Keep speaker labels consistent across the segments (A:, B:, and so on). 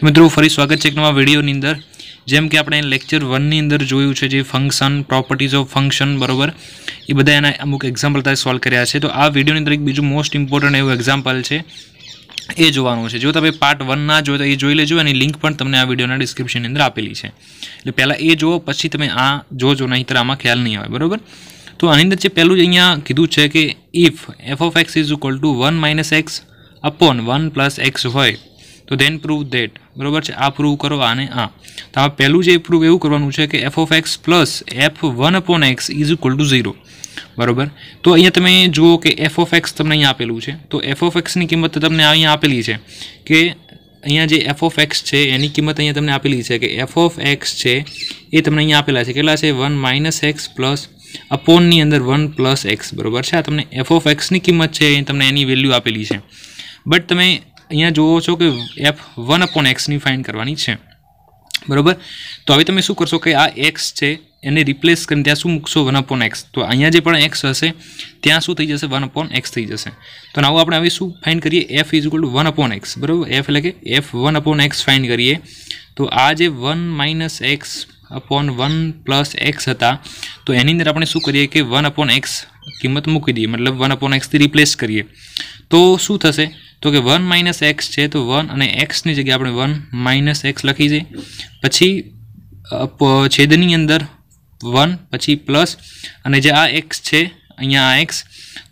A: તો મિત્રો ફરી સ્વાગત છે એક નવા વિડીયોની અંદર જેમ કે આપણે લેક્ચર વનની અંદર જોયું છે જે ફંક્શન પ્રોપર્ટીઝ ઓફ ફંક્શન બરોબર એ બધા એના અમુક એક્ઝામ્પલ તારે સોલ્વ કર્યા છે તો આ વિડીયોની અંદર એક બીજું મોસ્ટ ઇમ્પોર્ટન્ટ એવું એક્ઝામ્પલ છે એ જોવાનું છે જો તમે પાર્ટ વન ના જોયો તો એ જોઈ લેજો એની લિંક પણ તમને આ વિડીયોના ડિસ્ક્રિપ્શનની અંદર આપેલી છે એટલે પહેલાં એ જુઓ પછી તમે આ જોજો તો આમાં ખ્યાલ નહીં આવે બરાબર તો આની અંદર જે પહેલું જ અહીંયા કીધું છે કે if F of X is equal to one minus X upon one plus X હોય તો ધેન પ્રૂવ ધેટ બરાબર છે આ પ્રૂવ કરો આને આ તો આ પહેલું જે પ્રૂવ એવું કરવાનું છે કે F of X plus F one upon X is equal to zero બરાબર તો અહીંયા તમે જુઓ કે એફ ઓફ એક્સ તમને અહીંયા આપેલું છે તો એફ ઓફ એક્સની કિંમત તમને અહીંયા આપેલી છે કે અહીંયા જે એફ ઓફ એક્સ છે એની કિંમત અહીંયા તમને આપેલી છે કે એફ ઓફ એક્સ છે એ તમને અહીંયા આપેલા છે કેટલા છે વન માઇનસ એક્સ પ્લસ અપોનની અંદર વન પ્લસ એક્સ બરાબર છે આ તમને એફ ઓફ એક્સની કિંમત છે એ તમને એની વેલ્યુ આપેલી છે બટ તમે અહીંયા જુઓ છો કે એફ વન અપોન એક્સની ફાઇન કરવાની છે બરાબર તો હવે તમે શું કરશો કે આ એક્સ છે એને રિપ્લેસ કરીને ત્યાં શું મૂકશો વન અપોન એક્સ તો અહીંયા જે પણ એક્સ હશે ત્યાં શું થઈ જશે વન અપોન એક્સ થઈ જશે તો નાવું આપણે હવે શું ફાઇન કરીએ F is equal to one upon X બરાબર એફ એટલે કે F one upon X find કરીએ તો આ જે one minus X upon one plus X હતા તો એની અંદર આપણે શું કરીએ કે વન અપોન એક્સ કિંમત મૂકી દઈએ મતલબ વન અપોન એક્સથી રિપ્લેસ કરીએ તો શું થશે તો કે વન માઇનસ એક્સ છે તો વન અને એક્સની જગ્યાએ આપણે વન માઇનસ એક્સ લખી છે પછી છેદની અંદર વન પછી પ્લસ અને જે આ એક્સ છે અહીંયા આ એક્સ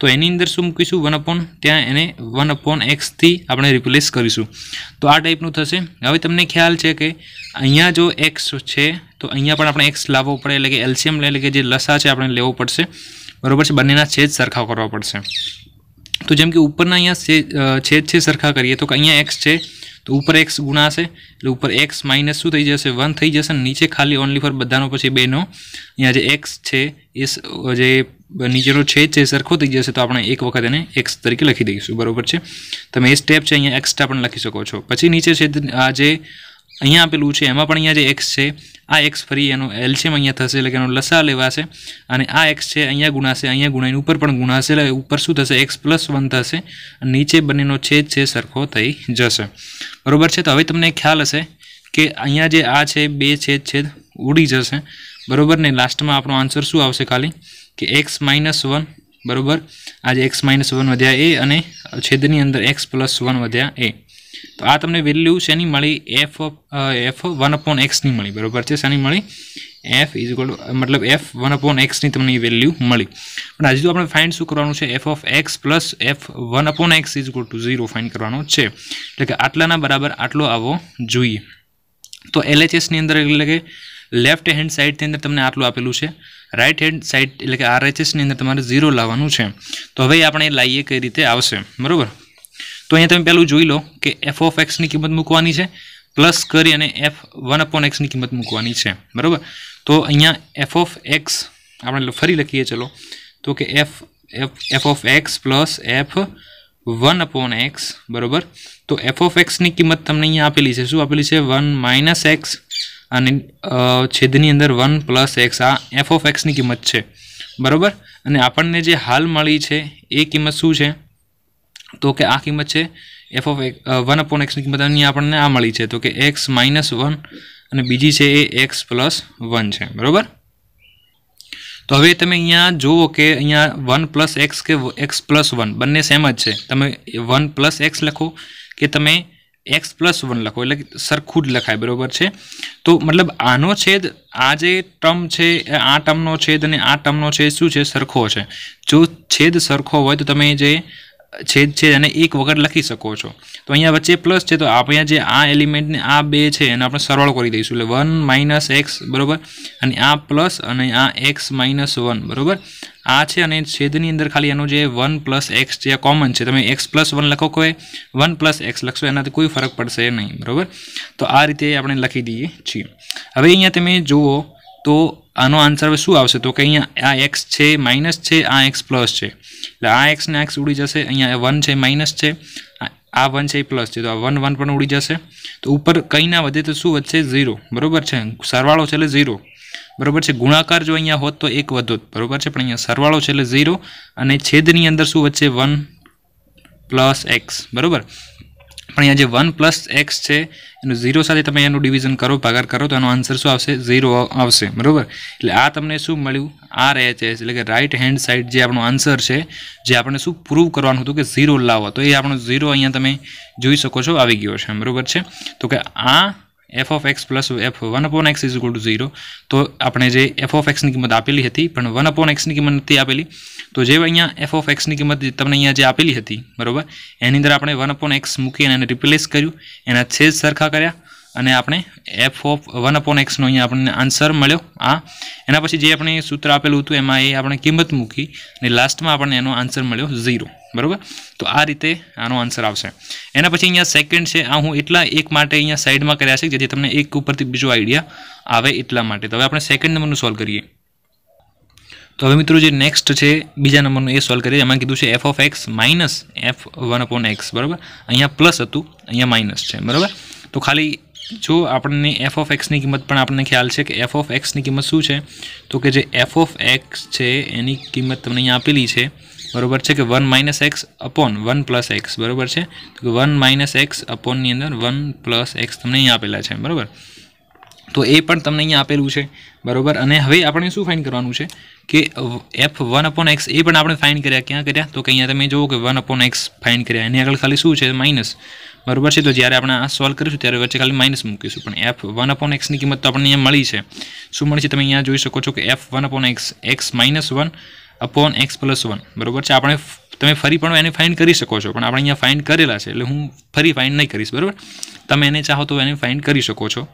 A: તો એની અંદર શું મૂકીશું વન અપોન ત્યાં એને વન અપોન એક્સથી આપણે રિપ્લેસ કરીશું તો આ ટાઈપનું થશે હવે તમને ખ્યાલ છે કે અહીંયા જો એક્સ છે તો અહીંયા પણ આપણે એક્સ લાવવો પડે એટલે કે એલ્શિયમ એટલે કે જે લસા છે આપણે લેવો પડશે બરાબર છે બંનેના છેદ સરખા કરવા પડશે તો જેમ કે ઉપરના અહીંયા છેદ છે સરખા કરીએ તો અહીંયા એક્સ છે તો ઉપર એક્સ ગુણાશે એટલે ઉપર એક્સ માઇનસ શું થઈ જશે વન થઈ જશે નીચે ખાલી ઓનલી ફોર બધાનો પછી બેનો અહીંયા જે એક્સ છે એ જે નીચેનો છેદ છે સરખો થઈ જશે તો આપણે એક વખત એને એક્સ તરીકે લખી દઈશું બરાબર છે તમે એ સ્ટેપ છે અહીંયા એક્સ્ટ્રા પણ લખી શકો છો પછી નીચે છે આ જે અહીંયા આપેલું છે એમાં પણ અહીંયા જે એક્સ છે આ એક્સ ફરી એનું એલ્શિયમ અહીંયા થશે એટલે કે એનો લસા લેવાશે અને આ એક્સ છે અહીંયા ગુણાશે અહીંયા ગુણાઈને ઉપર પણ ગુણાશે એટલે ઉપર શું થશે એક્સ પ્લસ વન થશે નીચે બંનેનો છેદ છે સરખો થઈ જશે બરાબર છે તો હવે તમને ખ્યાલ હશે કે અહીંયા જે આ છે બે છેદ છેદ ઉડી જશે બરોબર ને લાસ્ટમાં આપણો આન્સર શું આવશે ખાલી કે એક્સ માઇનસ વન બરોબર આજે એક્સ માઇનસ વન વધ્યા એ અને છેદની અંદર એક્સ પ્લસ વન વધ્યા એ તો આ તમને વેલ્યુ શેની મળી એફ એફ વન અપોન એક્સની મળી બરાબર છે શેની મળી એફ ઇઝ ઇક્વલ મતલબ એફ વન અપોન એક્સની તમને એ વેલ્યુ મળી પણ આજે તો આપણે ફાઇન્ડ શું કરવાનું છે F of X plus F one upon X is equal to zero find કરવાનો છે એટલે કે આટલાના બરાબર આટલો આવવો જોઈએ તો એલએચએસની અંદર એટલે કે લેફ્ટ હેન્ડ સાઈડની અંદર તમને આટલું આપેલું છે રાઇટ હેન્ડ સાઈડ એટલે કે આરએચએસની અંદર તમારે ઝીરો લાવવાનું છે તો હવે આપણે લાવીએ કઈ રીતે આવશે બરાબર તો અહીંયા તમે પહેલું જોઈ લો કે એફ ઓફ એક્સની કિંમત મૂકવાની છે પ્લસ કરી અને એફ વન અપોન એક્સની કિંમત મૂકવાની છે બરાબર તો અહીંયા એફ ઓફ એક્સ આપણે ફરી લખીએ ચલો તો કે F F F of X plus F one upon X બરાબર તો એફ ઓફ એક્સની કિંમત તમને અહીંયા આપેલી છે શું આપેલી છે વન માઇનસ એક્સ અને છેદની અંદર વન પ્લસ એક્સ આ એફ ઓફ એક્સની કિંમત છે બરાબર અને આપણને જે હાલ મળી છે એ કિંમત શું છે તો કે આ કિંમત છે એફ ઓફ વન અપોન એક્સની કિંમત અહીં આપણને આ મળી છે તો કે એક્સ માઇનસ વન અને બીજી છે એ એક્સ પ્લસ વન છે બરાબર તો હવે તમે અહીંયા જુઓ કે અહીંયા વન પ્લસ એક્સ કે એક્સ પ્લસ વન બંને સેમ જ છે તમે વન પ્લસ એક્સ લખો કે તમે એક્સ પ્લસ વન લખો એટલે સરખું જ લખાય બરાબર છે તો મતલબ આનો છેદ આ જે ટર્મ છે આ ટર્મનો છેદ અને આ ટર્મનો છેદ શું છે સરખો છે જો છેદ સરખો હોય તો તમે જે છેદ છે અને એક વગર લખી શકો છો તો અહીંયા વચ્ચે પ્લસ છે તો આપણે જે આ એલિમેન્ટને આ બે છે એને આપણે સરળ કરી દઈશું એટલે વન માઇનસ એક્સ બરાબર અને આ પ્લસ અને આ એક્સ માઇનસ વન બરાબર આ છે અને છેદની અંદર ખાલી એનું જે વન પ્લસ એક્સ જે કોમન છે તમે એક્સ પ્લસ વન લખો કોઈ વન પ્લસ એક્સ લખશો એનાથી કોઈ ફરક પડશે નહીં બરાબર તો આ રીતે આપણે લખી દઈએ છીએ હવે અહીંયા તમે જુઓ તો આનો આન્સર હવે શું આવશે તો કે અહીંયા આ એક્સ છે માઇનસ છે આ એક્સ પ્લસ છે એટલે આ એક્સને એક્સ ઉડી જશે અહીંયા વન છે માઇનસ છે આ વન છે એ પ્લસ છે તો આ વન વન પણ ઉડી જશે તો ઉપર કંઈ ના વધે તો શું વધશે ઝીરો બરાબર છે સરવાળો છે એટલે ઝીરો બરાબર છે ગુણાકાર જો અહીંયા હોત તો એક વધોત બરાબર છે પણ અહીંયા સરવાળો છે એટલે ઝીરો અને છેદની અંદર શું વચ્ચે વન પ્લસ એક્સ બરાબર પણ અહીંયા જે વન પ્લસ એક્સ છે એનું ઝીરો સાથે તમે એનું ડિવિઝન કરો ભાગાર કરો તો એનો આન્સર શું આવશે ઝીરો આવશે બરાબર એટલે આ તમને શું મળ્યું આર એચ એસ એટલે કે રાઇટ હેન્ડ સાઇડ જે આપણો આન્સર છે જે આપણે શું પ્રૂવ કરવાનું હતું કે ઝીરો લાવો તો એ આપણો ઝીરો અહીંયા તમે જોઈ શકો છો આવી ગયો છે બરાબર છે તો કે આ F of X plus F one upon X is equal to zero તો આપણે જે એફ ઓફ એક્સની કિંમત આપેલી હતી પણ વન અપોન એક્સની કિંમત નથી આપેલી તો જે અહીંયા એફ ઓફ એક્સની કિંમત તમને અહીંયા જે આપેલી હતી બરાબર એની અંદર આપણે વન અપોન એક્સ મૂકી અને એને રિપ્લેસ કર્યું એના છેદ સરખા કર્યા અને આપણે એફ ઓફ વન અપોન એક્સનો અહીંયા આપણને આન્સર મળ્યો આ એના પછી જે આપણે સૂત્ર આપેલું હતું એમાં એ આપણે કિંમત મૂકી અને લાસ્ટમાં આપણને એનો આન્સર મળ્યો ઝીરો બરાબર તો આ રીતે આનો આન્સર આવશે એના પછી અહીંયા સેકન્ડ છે આ હું એટલા એક માટે અહીંયા સાઈડમાં કર્યા છે જેથી તમને એક ઉપરથી બીજો આઈડિયા આવે એટલા માટે તો હવે આપણે સેકન્ડ નંબરનું સોલ્વ કરીએ તો હવે મિત્રો જે નેક્સ્ટ છે બીજા નંબરનું એ સોલ્વ કરીએ એમાં કીધું છે F of X minus F one upon X બરાબર અહીંયા પ્લસ હતું અહીંયા માઇનસ છે બરાબર તો ખાલી જો આપણને એફ ઓફ એક્સની કિંમત પણ આપણને ખ્યાલ છે કે એફ ઓફ એક્સની કિંમત શું છે તો કે જે એફ ઓફ એક્સ છે એની કિંમત તમને અહીંયા આપેલી છે બરોબર છે કે one minus X upon one plus X બરોબર છે તો કે વન માઇનસ એક્સ અપોનની અંદર વન પ્લસ એક્સ તમને અહીંયા આપેલા છે બરોબર તો એ પણ તમને અહીંયા આપેલું છે બરાબર અને હવે આપણે શું ફાઇન કરવાનું છે કે એફ વન અપોન એક્સ એ પણ આપણે ફાઇન કર્યા ક્યાં કર્યા તો કે અહીંયા તમે જુઓ કે વન અપોન એક્સ ફાઇન કર્યા એની આગળ ખાલી શું છે માઇનસ બરાબર છે તો જ્યારે આપણે આ સોલ્વ કરીશું ત્યારે વચ્ચે ખાલી માઇનસ મૂકીશું પણ એફ વન અપોન એક્સની કિંમત તો આપણને અહીંયા મળી છે શું મળી છે તમે અહીંયા જોઈ શકો છો કે F one upon X X minus one upon X plus one બરાબર છે આપણે તમે ફરી પણ એને ફાઇન્ડ કરી શકો છો પણ આપણે અહીંયા ફાઇન્ડ કરેલા છે એટલે હું ફરી ફાઇન્ડ નહીં કરીશ બરાબર તમે એને ચાહો તો એને ફાઇન્ડ કરી શકો છો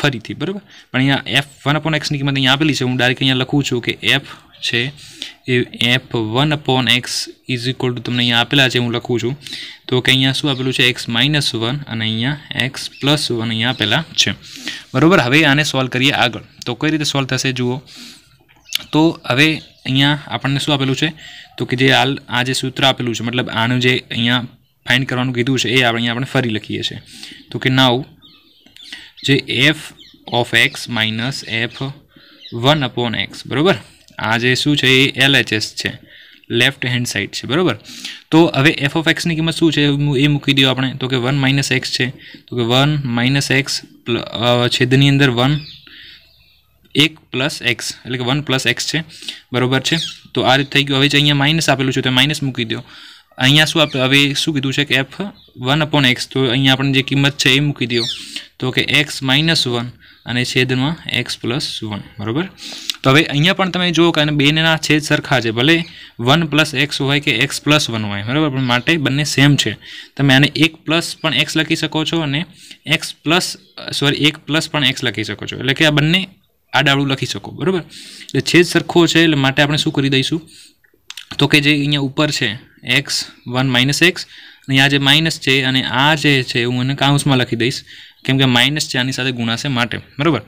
A: ફરીથી બરાબર પણ અહીંયા એફ વન અપોન એક્સની કિંમત અહીંયા આપેલી છે હું ડાયરેક્ટ અહીંયા લખું છું કે એફ છે એ F one upon X is equal to તમને અહીંયા આપેલા છે હું લખું છું તો કે અહીંયા શું આપેલું છે એક્સ માઇનસ વન અને અહીંયા એક્સ પ્લસ વન અહીંયા આપેલા છે બરાબર હવે આને સોલ્વ કરીએ આગળ તો કઈ રીતે સોલ્વ થશે જુઓ તો હવે અહીંયા આપણને શું આપેલું છે તો કે જે હાલ આ જે સૂત્ર આપેલું છે મતલબ આનું જે અહીંયા ફાઇન્ડ કરવાનું કીધું છે એ અહીંયા આપણે ફરી લખીએ છીએ તો કે નાવ જે F of X minus F one upon X બરાબર આ જે શું છે એ એલએચએસ છે લેફ્ટ હેન્ડ સાઈડ છે બરાબર તો હવે એફ ઓફ એક્સની કિંમત શું છે એ મૂકી દો આપણે તો કે વન માઇનસ એક્સ છે તો કે વન માઇનસ એક્સ છેદની અંદર વન એક પ્લસ એક્સ એટલે કે વન પ્લસ એક્સ છે બરોબર છે તો આ રીત થઈ ગયું હવે જે અહીંયા માઇનસ આપેલું છે તો માઇનસ મૂકી દો અહીંયા શું આપણે હવે શું કીધું છે કે એફ વન અપોન એક્સ તો અહીંયા આપણને જે કિંમત છે એ મૂકી દો તો કે એક્સ માઇનસ વન અને છેદમાં એક્સ પ્લસ વન બરાબર તો હવે અહીંયા પણ તમે જુઓ કે બેનેના છેદ સરખા છે ભલે વન પ્લસ એક્સ હોય કે એક્સ પ્લસ વન હોય બરાબર પણ માટે બંને સેમ છે તમે આને એક પ્લસ પણ એક્સ લખી શકો છો અને એક્સ પ્લસ સોરી એક પ્લસ પણ એક્સ લખી શકો છો એટલે કે આ બંને આડાળું લખી શકો બરાબર એટલે છેદ સરખો છે એટલે માટે આપણે શું કરી દઈશું તો કે જે અહીંયા ઉપર છે એક્સ વન માઇનસ એક્સ આ જે માઇનસ છે અને આ જે છે હું એને કાઉન્સમાં લખી દઈશ કેમકે માઇનસ છે આની સાથે ગુણાશે માટે બરાબર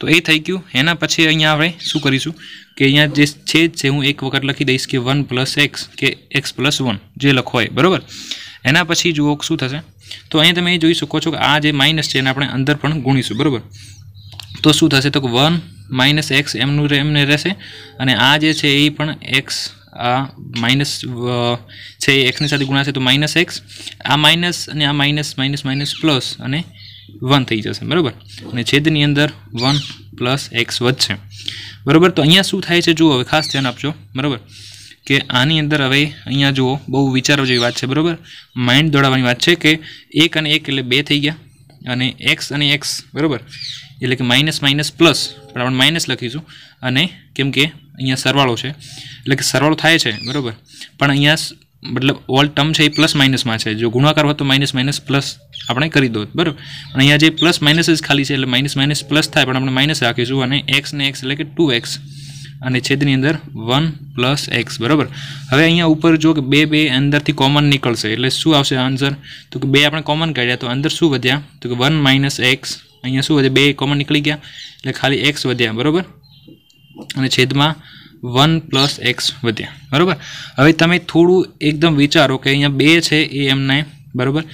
A: તો એ થઈ ગયું એના પછી અહીંયા આપણે શું કરીશું કે અહીંયા જે છેદ છે હું એક વખત લખી દઈશ કે વન પ્લસ એક્સ કે એક્સ પ્લસ વન જે લખવાય બરાબર એના પછી જુઓ શું થશે તો અહીંયા તમે એ જોઈ શકો છો કે આ જે માઇનસ છે એને આપણે અંદર પણ ગુણીશું બરાબર તો શું થશે તો વન માઇનસ એક્સ એમનું એમને રહેશે અને આ જે છે એ પણ એક્સ આ માઇનસ છે એ એક્સની સાથે ગુણાશે તો માઇનસ એક્સ આ માઇનસ અને આ માઇનસ માઇનસ માઇનસ પ્લસ અને વન થઈ જશે બરાબર અને છેદની અંદર વન પ્લસ એક્સ વધશે બરાબર તો અહીંયા શું થાય છે જુઓ હવે ખાસ ધ્યાન આપજો બરાબર કે આની અંદર હવે અહીંયા જુઓ બહુ વિચારવા જેવી વાત છે બરાબર માઇન્ડ દોડાવવાની વાત છે કે એક અને એક એટલે બે થઈ ગયા અને એક્સ અને એક્સ બરાબર એટલે કે માઇનસ માઇનસ પ્લસ પણ આપણે માઇનસ લખીશું અને કેમ કે અહીંયા સરવાળો છે એટલે કે સરવાળો થાય છે બરાબર પણ અહીંયા મતલબ ઓલ ટર્મ છે એ પ્લસ માઇનસમાં છે જો ગુણાકાર હોય તો માઇનસ માઇનસ પ્લસ આપણે કરી દો બરાબર પણ અહીંયા જે પ્લસ માઇનસ જ ખાલી છે એટલે માઇનસ માઇનસ પ્લસ થાય પણ આપણે માઇનસ રાખીશું અને એક્સ ને એક્સ એટલે કે ટુ એક્સ અને છેદની અંદર વન પ્લસ એક્સ બરાબર હવે અહીંયા ઉપર જો કે બે બે અંદરથી કોમન નીકળશે એટલે શું આવશે આન્સર તો કે બે આપણે કોમન કાઢ્યા તો અંદર શું વધ્યા તો કે વન માઇનસ એક્સ અહીંયા શું વધ્યા બે કોમન નીકળી ગયા એટલે ખાલી એક્સ વધ્યા બરાબર અને છેદમાં વન પ્લસ એક્સ વધ્યા બરાબર હવે તમે થોડું એકદમ વિચારો કે અહીંયા બે છે એ એમને બરાબર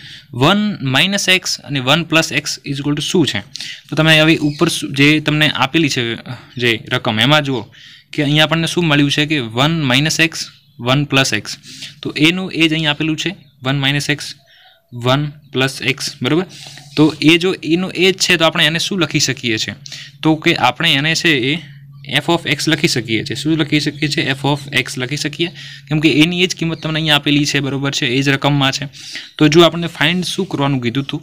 A: વન માઇનસ એક્સ અને one plus X is to શું છે તો તમે હવે ઉપર જે તમને આપેલી છે જે રકમ એમાં જુઓ કે અહીંયા આપણને શું મળ્યું છે કે one minus X one plus X તો એનું એ જ અહીં આપેલું છે one minus X one plus X બરાબર તો એ જો એનું એ જ છે તો આપણે એને શું લખી શકીએ છીએ તો કે આપણે એને છે એ એફ ઓફ એક્સ લખી શકીએ છીએ શું લખી શકીએ છીએ એફ ઓફ એક્સ લખી શકીએ કેમ કે એની એ જ કિંમત તમને અહીંયા આપેલી છે બરાબર છે એ જ રકમમાં છે તો જો આપણને ફાઇન્ડ શું કરવાનું કીધું હતું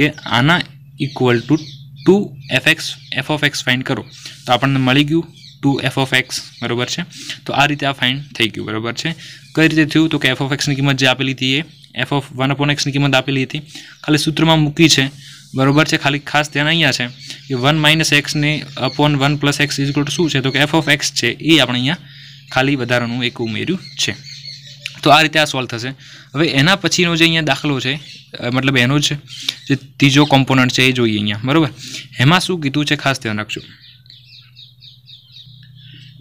A: કે આના equal to two F X F of X find કરો તો આપણને મળી ગયું ટુ એફ ઓફ એક્સ બરાબર છે તો આ રીતે આ ફાઇન થઈ ગયું બરાબર છે કઈ રીતે થયું તો કે એફ ઓફ એક્સની કિંમત જે આપેલી હતી એ એફ ઓફ વન અપોન એક્સની કિંમત આપેલી હતી ખાલી સૂત્રમાં મૂકી છે બરાબર છે ખાલી ખાસ ધ્યાન અહીંયા છે કે વન માઇનસ એક્સને upon one plus X is શું છે તો કે એફ ઓફ એક્સ છે એ આપણે અહીંયા ખાલી વધારાનું એક ઉમેર્યું છે તો આ રીતે આ સોલ્વ થશે હવે એના પછીનો જે અહીંયા દાખલો છે મતલબ એનો જ જે ત્રીજો કોમ્પોનન્ટ છે એ જોઈએ અહીંયા બરાબર એમાં શું કીધું છે ખાસ ધ્યાન રાખજો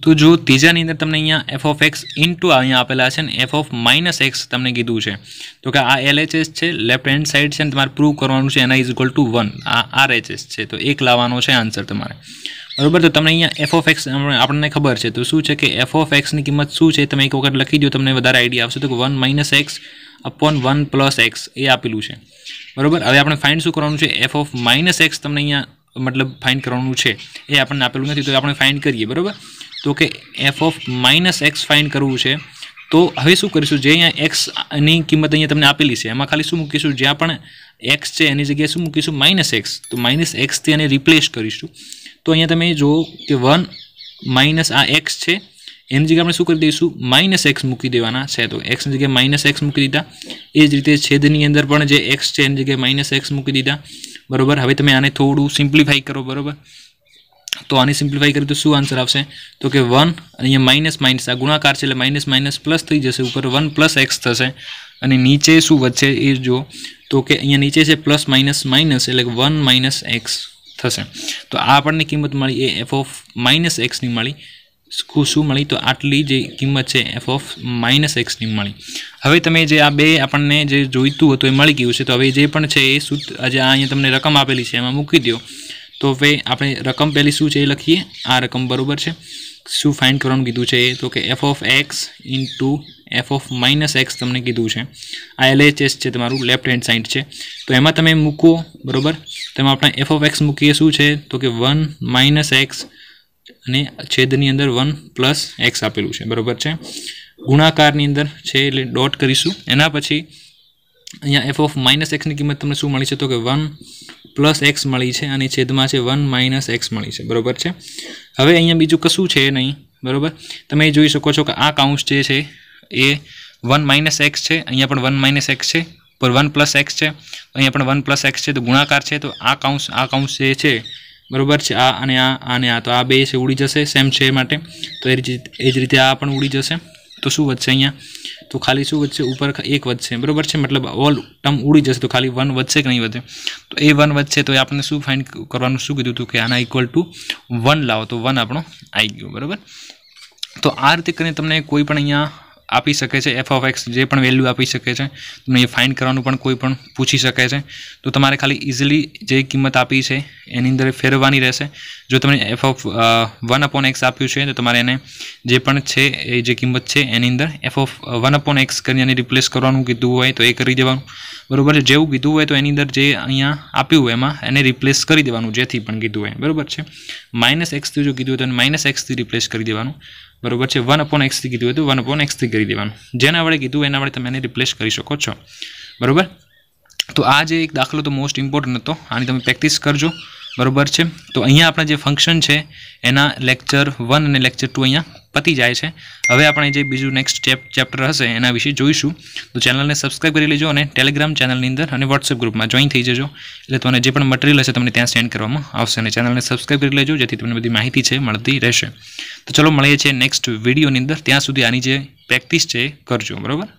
A: તો જો ત્રીજાની અંદર તમને અહીંયા એફ ઓફ એક્સ ઇન્ટુ અહીંયા આપેલા છે ને એફ ઓફ માઇનસ એક્સ તમને કીધું છે તો કે આ એલએચએસ છે લેફ્ટ હેન્ડ સાઈડ છે ને તમારે પ્રૂવ કરવાનું છે એના ઇઝ ઇક્વલ ટુ વન આ આરએચએસ છે તો એક લાવવાનો છે આન્સર તમારે બરાબર તો તમને અહીંયા એફ ઓફ એક્સ આપણને ખબર છે તો શું છે કે એફ ઓફ એક્સની કિંમત શું છે તમે એક વખત લખી દો તમને વધારે આઈડિયા આવશે તો one minus X upon one plus X એ આપેલું છે બરાબર હવે આપણે ફાઇન્ડ શું કરવાનું છે એફ ઓફ માઇનસ એક્સ તમને અહીંયા મતલબ ફાઇન્ડ કરવાનું છે એ આપણને આપેલું નથી તો આપણે ફાઇન્ડ કરીએ બરાબર તો કે F of minus X find કરવું છે તો હવે શું કરીશું જે અહીંયા એક્સની કિંમત અહીંયા તમને આપેલી છે એમાં ખાલી શું મૂકીશું જ્યાં પણ એક્સ છે એની જગ્યાએ શું મૂકીશું માઇનસ એક્સ તો માઇનસ એક્સથી એને રિપ્લેસ કરીશું તો અહીંયા તમે જુઓ કે વન માઇનસ આ એક્સ છે એની જગ્યાએ આપણે શું કરી દઈશું માઇનસ એક્સ મૂકી દેવાના છે તો એક્સની જગ્યાએ માઇનસ એક્સ મૂકી દીધા એ જ રીતે છેદની અંદર પણ જે એક્સ છે એની જગ્યાએ માઇનસ એક્સ મૂકી દીધા બરાબર હવે તમે આને થોડું સિમ્પ્લિફાઈ કરો બરાબર તો આની સિમ્પ્લિફાઈ કરી તો શું આન્સર આવશે તો કે વન અહીંયા માઇનસ માઇનસ આ ગુણાકાર છે એટલે માઇનસ માઇનસ પ્લસ થઈ જશે ઉપર વન પ્લસ એક્સ થશે અને નીચે શું વધશે એ જો તો કે અહીંયા નીચે છે પ્લસ માઇનસ માઇનસ એટલે વન માઇનસ એક્સ થશે તો આ આપણને કિંમત મળી એ એફ ઓફ માઇનસ એક્સની મળી શું મળી તો આટલી જે કિંમત છે એફ ઓફ માઇનસ એક્સની મળી હવે તમે જે આ બે આપણને જે જોઈતું હતું એ મળી ગયું છે તો હવે જે પણ છે એ સૂત્ર આજે આ અહીંયા તમને રકમ આપેલી છે એમાં મૂકી દો તો હવે આપણે રકમ પહેલી શું છે એ લખીએ આ રકમ બરાબર છે શું ફાઇન કરવાનું કીધું છે તો કે F of X into F of minus X તમને કીધું છે આ એલએચએસ છે તમારું લેફ્ટ હેન્ડ સાઇડ છે તો એમાં તમે મૂકો બરાબર તેમાં આપણે એફ ઓફ એક્સ મૂકીએ શું છે તો કે વન માઇનસ એક્સ અને છેદની અંદર વન પ્લસ એક્સ આપેલું છે બરાબર છે ગુણાકારની અંદર છે એટલે ડોટ કરીશું એના પછી અહીંયા એફ ઓફ માઇનસ એક્સની કિંમત તમને શું મળી છે તો કે વન પ્લસ એક્સ મળી છે અને છેદમાં છે વન માઇનસ એક્સ મળી છે બરાબર છે હવે અહીંયા બીજું કશું છે નહીં બરાબર તમે જોઈ શકો છો કે આ કાઉન્સ જે છે એ વન માઇનસ એક્સ છે અહીંયા પણ વન માઇનસ એક્સ છે પર વન પ્લસ એક્સ છે અહીંયા પણ વન પ્લસ એક્સ છે તો ગુણાકાર છે તો આ કાઉન્સ આ કાઉન્સ જે છે બરાબર છે આ અને આ અને આ તો આ બે છે ઉડી જશે સેમ છે માટે તો એ જ રીતે આ પણ ઉડી જશે તો શું વધશે અહીંયા તો ખાલી શું વધશે ઉપર એક વધશે બરાબર છે મતલબ ઓલ ટર્મ ઉડી જશે તો ખાલી વન વધશે કે નહીં વધે તો એ વન વધશે તો એ આપણને શું ફાઇન્ડ કરવાનું શું કીધું હતું કે આના ઇક્વલ ટુ વન લાવો તો વન આપણો આવી ગયો બરાબર તો આ રીતે કરીને તમને કોઈ પણ અહીંયા આપી શકે છે એફ ઓફ એક્સ જે પણ વેલ્યુ આપી શકે છે તમને એ ફાઇન્ડ કરવાનું પણ કોઈ પણ પૂછી શકે છે તો તમારે ખાલી ઇઝીલી જે કિંમત આપી છે એની અંદર ફેરવવાની રહેશે જો તમને F of one upon X આપ્યું છે તો તમારે એને જે પણ છે એ જે કિંમત છે એની અંદર F of one upon X કરીને એને રિપ્લેસ કરવાનું કીધું હોય તો એ કરી દેવાનું બરાબર છે જેવું કીધું હોય તો એની અંદર જે અહીંયા આપ્યું હોય એમાં એને રિપ્લેસ કરી દેવાનું જેથી પણ કીધું હોય બરાબર છે માઇનસ એક્સથી જો કીધું હોય તો એને માઇનસ એક્સથી રિપ્લેસ કરી દેવાનું બરોબર છે વન અપોન એક્સથી કીધું હતું વન અપોન એક્સથી કરી દેવાનું જેના વડે કીધું એના વડે તમે એને રિપ્લેસ કરી શકો છો બરોબર તો આ જે એક દાખલો તો મોસ્ટ ઇમ્પોર્ટન્ટ હતો આની તમે પ્રેક્ટિસ કરજો બરોબર છે તો અહીંયા આપણે જે ફંક્શન છે એના લેક્ચર વન અને લેક્ચર ટુ અહીંયા પતી જાય છે હવે આપણે જે બીજું નેક્સ્ટ ચેપ્ટર હશે એના વિશે જોઈશું તો ચેનલને સબસ્ક્રાઈબ કરી લેજો અને ટેલિગ્રામ ચેનલની અંદર અને વોટ્સએપ ગ્રુપમાં જોઈન થઈ જજો એટલે તમને જે પણ મટીરિયલ હશે તમને ત્યાં સેન્ડ કરવામાં આવશે અને ચેનલને સબસ્ક્રાઈબ કરી લેજો જેથી તમને બધી માહિતી છે મળતી રહેશે તો ચલો મળીએ છીએ નેક્સ્ટ વિડીયોની અંદર ત્યાં સુધી આની જે પ્રેક્ટિસ છે કરજો બરાબર